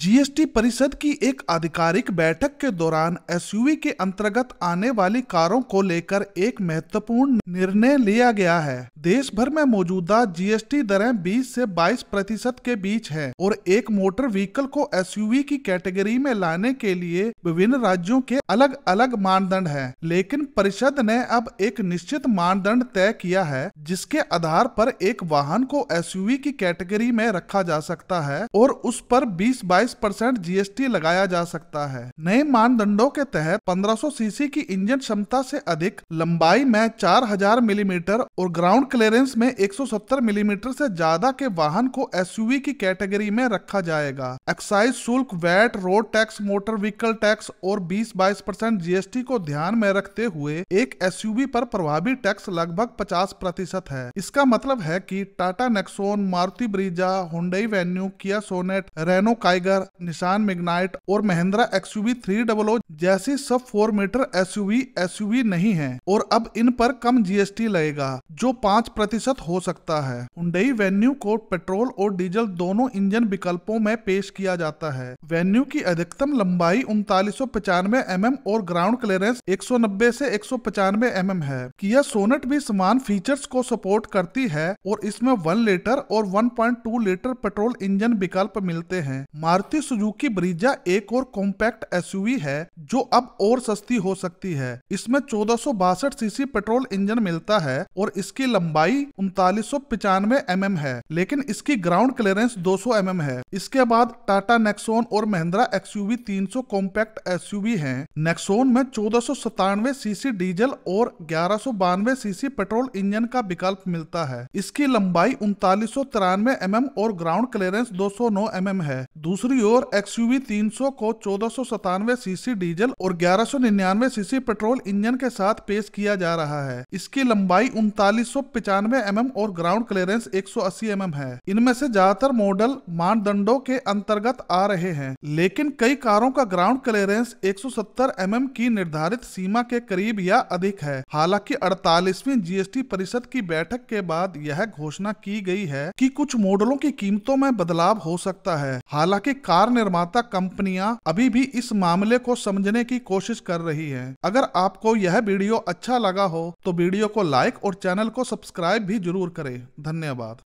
GST परिषद की एक आधिकारिक बैठक के दौरान एसयूवी के अंतर्गत आने वाली कारों को लेकर एक महत्वपूर्ण निर्णय लिया गया है देश भर में मौजूदा जीएसटी दरें 20 से 22 प्रतिशत के बीच हैं और एक मोटर व्हीकल को एसयूवी की कैटेगरी में लाने के लिए विभिन्न राज्यों के अलग अलग मानदंड है लेकिन परिषद ने अब एक निश्चित मानदंड तय किया है जिसके आधार पर एक वाहन को एसयूवी की कैटेगरी में रखा जा सकता है और उस पर बीस बाईस 22 परसेंट जीएसटी लगाया जा सकता है नए मानदंडों के तहत 1500 सीसी की इंजन क्षमता से अधिक लंबाई में 4000 मिलीमीटर mm और ग्राउंड क्लियरेंस में 170 मिलीमीटर mm से ज्यादा के वाहन को एसयूवी की कैटेगरी में रखा जाएगा एक्साइज शुल्क VAT road tax motor vehicle tax और बीस बाईस परसेंट जीएसटी को ध्यान में रखते हुए एक एसयूवी पर प्रभावी टैक्स लगभग पचास प्रतिशत है इसका मतलब है की Tata Nexon Maruti Brezza Hyundai Venue Kia Sonet Renault Kiger Tiger Nissan Magnite और Mahindra U three double O जैसी sub four metre S SUV नहीं है और अब इन पर कम जीएसटी लगेगा जो पाँच प्रतिशत हो सकता है हुडई वेन्यू को पेट्रोल और डीजल दोनों इंजन विकल्पों में पेश किया जाता है वेन्यू की अधिकतम लंबाई उनतालीस सौ पचानवे एम एम और ग्राउंड क्लियरेंस 190 से 195 एमएम है किया सोनेट भी समान फीचर्स को सपोर्ट करती है और इसमें 1 लीटर और 1.2 लीटर पेट्रोल इंजन विकल्प मिलते हैं मारुति सुजुकी ब्रीजा एक और कॉम्पैक्ट एसयूवी है जो अब और सस्ती हो सकती है इसमें चौदह सीसी पेट्रोल इंजन मिलता है और इसकी लंबाई उनतालीस सौ mm है लेकिन इसकी ग्राउंड क्लियरेंस 200 mm है इसके बाद टाटा नेक्सोन और महिंद्रा एक्सयूवी 300 कॉम्पैक्ट एसयूवी है नेक्सोन में चौदह सीसी डीजल और ग्यारह सीसी पेट्रोल इंजन का विकल्प मिलता है इसकी लंबाई उनतालीस सौ mm और ग्राउंड क्लियरेंस 209 mm है दूसरा दूसरी ओर तीन 300 को चौदह सीसी डीजल और 1199 सीसी पेट्रोल इंजन के साथ पेश किया जा रहा है इसकी लंबाई उनतालीस सौ एम और ग्राउंड क्लियरेंस 180 एम है इनमें से ज्यादातर मॉडल मानदंडों के अंतर्गत आ रहे हैं लेकिन कई कारों का ग्राउंड क्लियरेंस 170 mm की निर्धारित सीमा के करीब या अधिक है हालांकि एस टी परिषद की बैठक के बाद यह घोषणा की गयी है की कुछ मॉडलों की कीमतों में बदलाव हो सकता है हालांकि हालांकि कार निर्माता कंपनियां अभी भी इस मामले को समझने की कोशिश कर रही है अगर आपको यह वीडियो अच्छा लगा हो तो वीडियो को लाइक और चैनल को सब्सक्राइब भी जरूर करें धन्यवाद